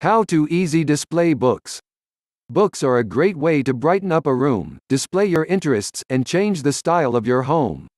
How to easy display books. Books are a great way to brighten up a room, display your interests, and change the style of your home.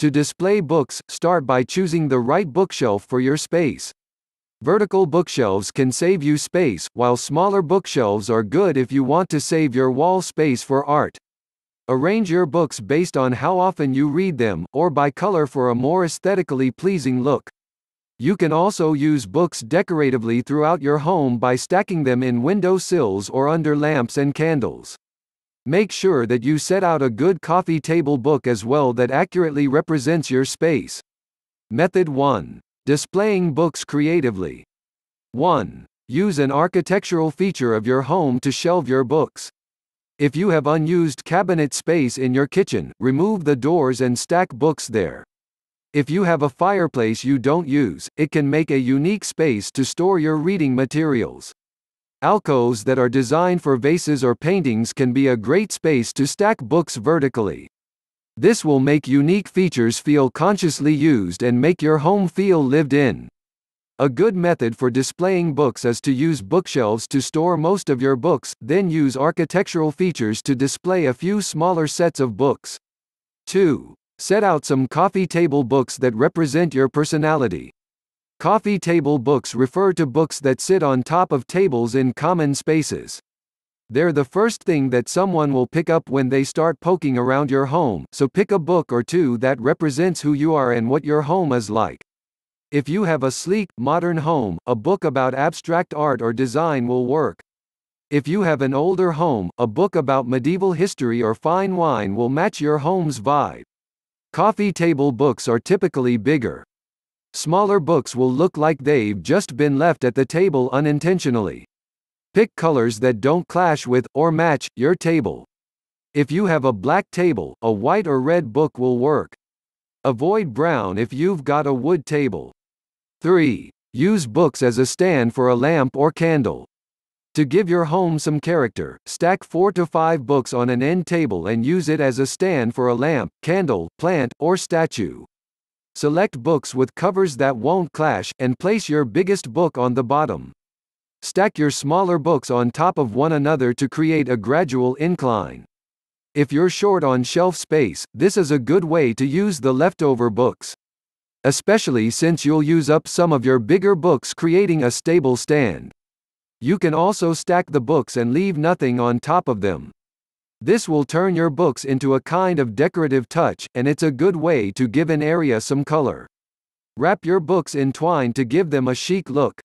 To display books, start by choosing the right bookshelf for your space. Vertical bookshelves can save you space, while smaller bookshelves are good if you want to save your wall space for art. Arrange your books based on how often you read them, or by color for a more aesthetically pleasing look. You can also use books decoratively throughout your home by stacking them in window sills or under lamps and candles. Make sure that you set out a good coffee table book as well that accurately represents your space. Method 1. Displaying books creatively. 1. Use an architectural feature of your home to shelve your books. If you have unused cabinet space in your kitchen, remove the doors and stack books there. If you have a fireplace you don't use, it can make a unique space to store your reading materials. Alcoves that are designed for vases or paintings can be a great space to stack books vertically. This will make unique features feel consciously used and make your home feel lived in. A good method for displaying books is to use bookshelves to store most of your books, then use architectural features to display a few smaller sets of books. 2. Set out some coffee table books that represent your personality. Coffee table books refer to books that sit on top of tables in common spaces. They're the first thing that someone will pick up when they start poking around your home, so pick a book or two that represents who you are and what your home is like. If you have a sleek, modern home, a book about abstract art or design will work. If you have an older home, a book about medieval history or fine wine will match your home's vibe. Coffee table books are typically bigger. Smaller books will look like they've just been left at the table unintentionally. Pick colors that don't clash with, or match, your table. If you have a black table, a white or red book will work. Avoid brown if you've got a wood table. 3. Use books as a stand for a lamp or candle. To give your home some character, stack 4 to 5 books on an end table and use it as a stand for a lamp, candle, plant, or statue. Select books with covers that won't clash, and place your biggest book on the bottom. Stack your smaller books on top of one another to create a gradual incline. If you're short on shelf space, this is a good way to use the leftover books. Especially since you'll use up some of your bigger books creating a stable stand. You can also stack the books and leave nothing on top of them. This will turn your books into a kind of decorative touch, and it's a good way to give an area some color. Wrap your books in twine to give them a chic look.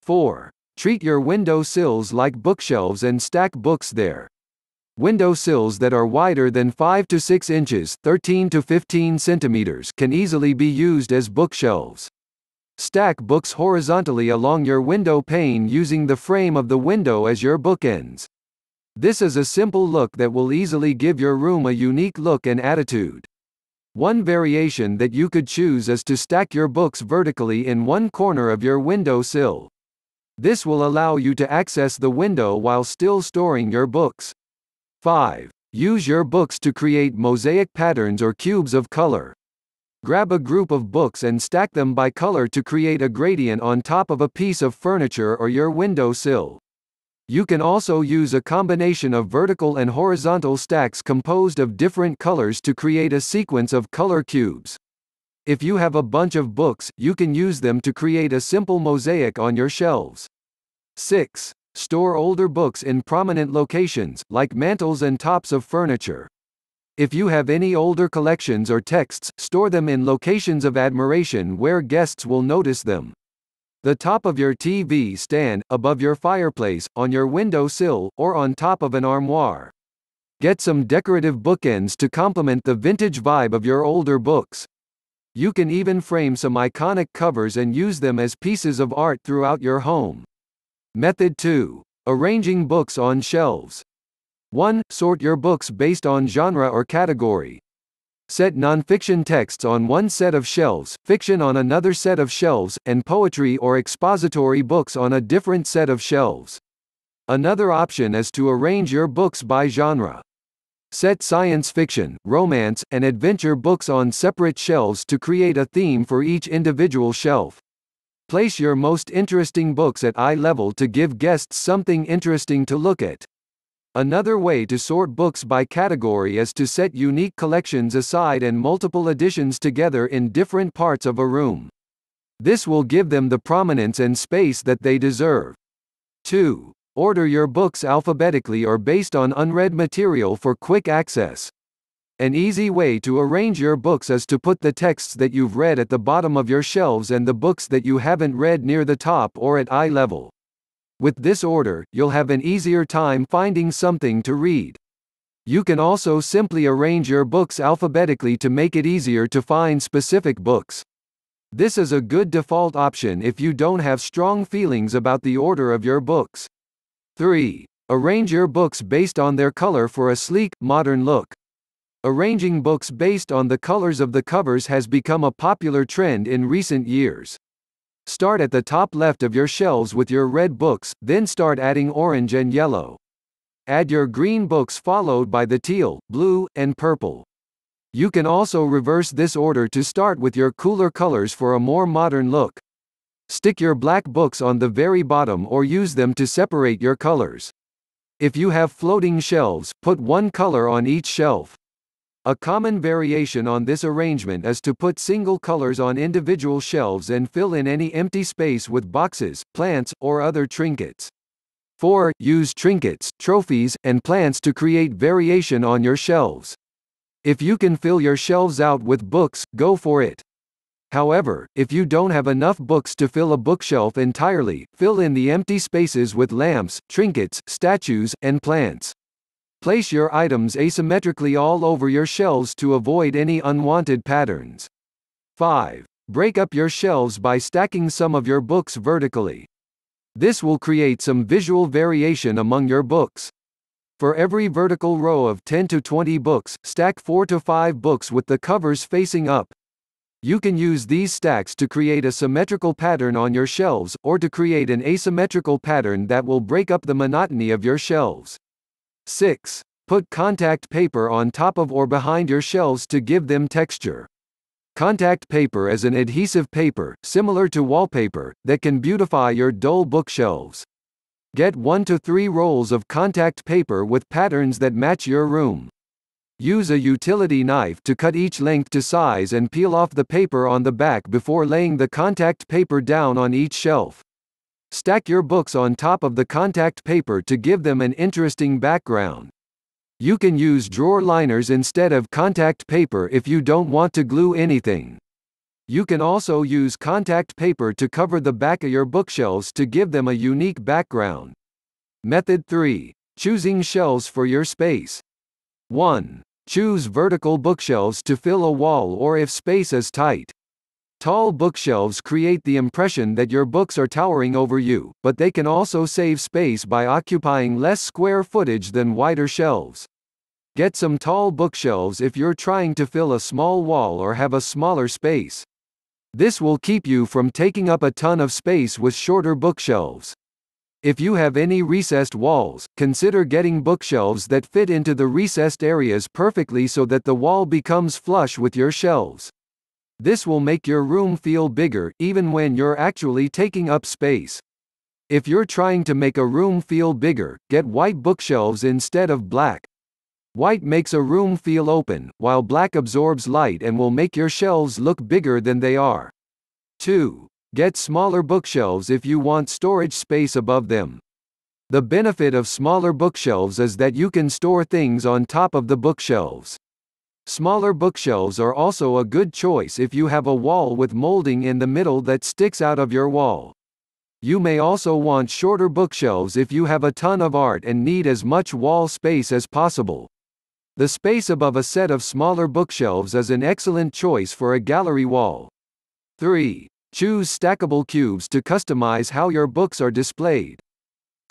4. Treat your window sills like bookshelves and stack books there. Window sills that are wider than 5 to 6 inches 13 to 15 centimeters can easily be used as bookshelves. Stack books horizontally along your window pane using the frame of the window as your bookends. This is a simple look that will easily give your room a unique look and attitude. One variation that you could choose is to stack your books vertically in one corner of your window sill. This will allow you to access the window while still storing your books. 5. Use your books to create mosaic patterns or cubes of color. Grab a group of books and stack them by color to create a gradient on top of a piece of furniture or your windowsill. You can also use a combination of vertical and horizontal stacks composed of different colors to create a sequence of color cubes. If you have a bunch of books, you can use them to create a simple mosaic on your shelves. 6. Store older books in prominent locations, like mantels and tops of furniture. If you have any older collections or texts, store them in locations of admiration where guests will notice them. The top of your TV stand, above your fireplace, on your window sill, or on top of an armoire. Get some decorative bookends to complement the vintage vibe of your older books. You can even frame some iconic covers and use them as pieces of art throughout your home. Method 2. Arranging books on shelves. 1. Sort your books based on genre or category. Set nonfiction texts on one set of shelves, fiction on another set of shelves, and poetry or expository books on a different set of shelves. Another option is to arrange your books by genre. Set science fiction, romance, and adventure books on separate shelves to create a theme for each individual shelf. Place your most interesting books at eye level to give guests something interesting to look at. Another way to sort books by category is to set unique collections aside and multiple editions together in different parts of a room. This will give them the prominence and space that they deserve. 2. Order your books alphabetically or based on unread material for quick access. An easy way to arrange your books is to put the texts that you've read at the bottom of your shelves and the books that you haven't read near the top or at eye level. With this order, you'll have an easier time finding something to read. You can also simply arrange your books alphabetically to make it easier to find specific books. This is a good default option if you don't have strong feelings about the order of your books. 3. Arrange your books based on their color for a sleek, modern look. Arranging books based on the colors of the covers has become a popular trend in recent years. Start at the top left of your shelves with your red books, then start adding orange and yellow. Add your green books followed by the teal, blue, and purple. You can also reverse this order to start with your cooler colors for a more modern look. Stick your black books on the very bottom or use them to separate your colors. If you have floating shelves, put one color on each shelf. A common variation on this arrangement is to put single colors on individual shelves and fill in any empty space with boxes, plants, or other trinkets. 4. Use trinkets, trophies, and plants to create variation on your shelves. If you can fill your shelves out with books, go for it. However, if you don't have enough books to fill a bookshelf entirely, fill in the empty spaces with lamps, trinkets, statues, and plants. Place your items asymmetrically all over your shelves to avoid any unwanted patterns. 5. Break up your shelves by stacking some of your books vertically. This will create some visual variation among your books. For every vertical row of 10 to 20 books, stack 4 to 5 books with the covers facing up. You can use these stacks to create a symmetrical pattern on your shelves, or to create an asymmetrical pattern that will break up the monotony of your shelves. 6. Put contact paper on top of or behind your shelves to give them texture. Contact paper is an adhesive paper, similar to wallpaper, that can beautify your dull bookshelves. Get 1 to 3 rolls of contact paper with patterns that match your room. Use a utility knife to cut each length to size and peel off the paper on the back before laying the contact paper down on each shelf. Stack your books on top of the contact paper to give them an interesting background. You can use drawer liners instead of contact paper if you don't want to glue anything. You can also use contact paper to cover the back of your bookshelves to give them a unique background. Method 3. Choosing shelves for your space. 1. Choose vertical bookshelves to fill a wall or if space is tight. Tall bookshelves create the impression that your books are towering over you, but they can also save space by occupying less square footage than wider shelves. Get some tall bookshelves if you're trying to fill a small wall or have a smaller space. This will keep you from taking up a ton of space with shorter bookshelves. If you have any recessed walls, consider getting bookshelves that fit into the recessed areas perfectly so that the wall becomes flush with your shelves. This will make your room feel bigger, even when you're actually taking up space. If you're trying to make a room feel bigger, get white bookshelves instead of black. White makes a room feel open, while black absorbs light and will make your shelves look bigger than they are. 2. Get smaller bookshelves if you want storage space above them. The benefit of smaller bookshelves is that you can store things on top of the bookshelves. Smaller bookshelves are also a good choice if you have a wall with molding in the middle that sticks out of your wall. You may also want shorter bookshelves if you have a ton of art and need as much wall space as possible. The space above a set of smaller bookshelves is an excellent choice for a gallery wall. 3. Choose stackable cubes to customize how your books are displayed.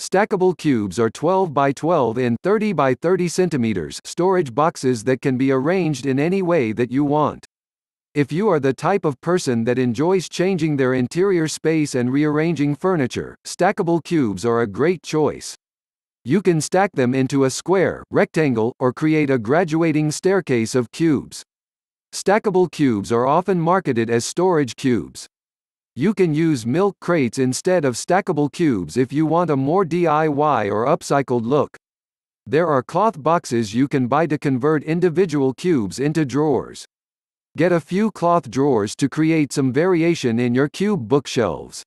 Stackable cubes are 12 by 12 in 30 by 30 centimeters storage boxes that can be arranged in any way that you want. If you are the type of person that enjoys changing their interior space and rearranging furniture, stackable cubes are a great choice. You can stack them into a square, rectangle, or create a graduating staircase of cubes. Stackable cubes are often marketed as storage cubes. You can use milk crates instead of stackable cubes if you want a more DIY or upcycled look. There are cloth boxes you can buy to convert individual cubes into drawers. Get a few cloth drawers to create some variation in your cube bookshelves.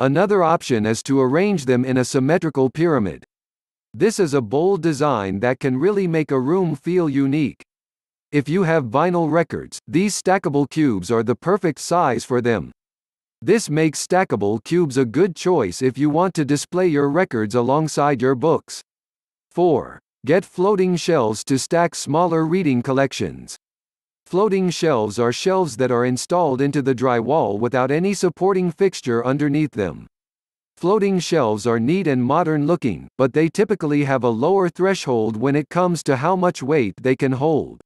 Another option is to arrange them in a symmetrical pyramid. This is a bold design that can really make a room feel unique. If you have vinyl records, these stackable cubes are the perfect size for them. This makes stackable cubes a good choice if you want to display your records alongside your books. 4. Get floating shelves to stack smaller reading collections. Floating shelves are shelves that are installed into the drywall without any supporting fixture underneath them. Floating shelves are neat and modern looking, but they typically have a lower threshold when it comes to how much weight they can hold.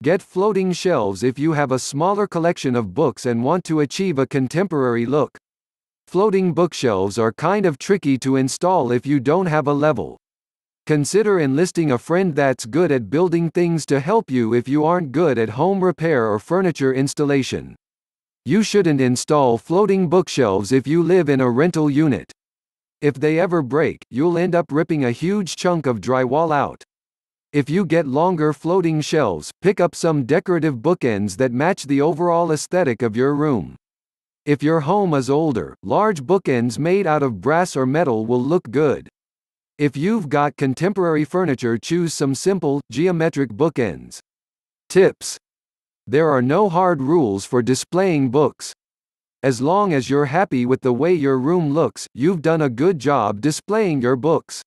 Get floating shelves if you have a smaller collection of books and want to achieve a contemporary look. Floating bookshelves are kind of tricky to install if you don't have a level. Consider enlisting a friend that's good at building things to help you if you aren't good at home repair or furniture installation. You shouldn't install floating bookshelves if you live in a rental unit. If they ever break, you'll end up ripping a huge chunk of drywall out. If you get longer floating shelves, pick up some decorative bookends that match the overall aesthetic of your room. If your home is older, large bookends made out of brass or metal will look good. If you've got contemporary furniture choose some simple, geometric bookends. Tips. There are no hard rules for displaying books. As long as you're happy with the way your room looks, you've done a good job displaying your books.